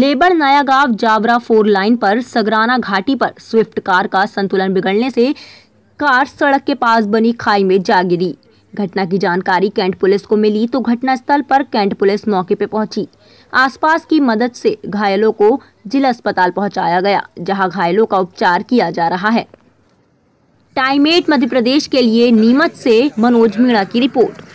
labour Nayagaon Jabra four line पर सगराना घाटी पर स्विफ्ट कार का संतुलन बिगड़ने से कार सड़क के पास बनी खाई में जा गिरी घटना की जानकारी कैंट पुलिस को मिली तो घटनास्थल पर कैंट पुलिस मौके पर पहुंची आसपास की मदद से घायलों को जिला अस्पताल पहुंचाया गया जहां घायलों का उपचार किया जा रहा है टाइमेट मध्य प्रदेश के लिए नीमच से मनोज मीणा की रिपोर्ट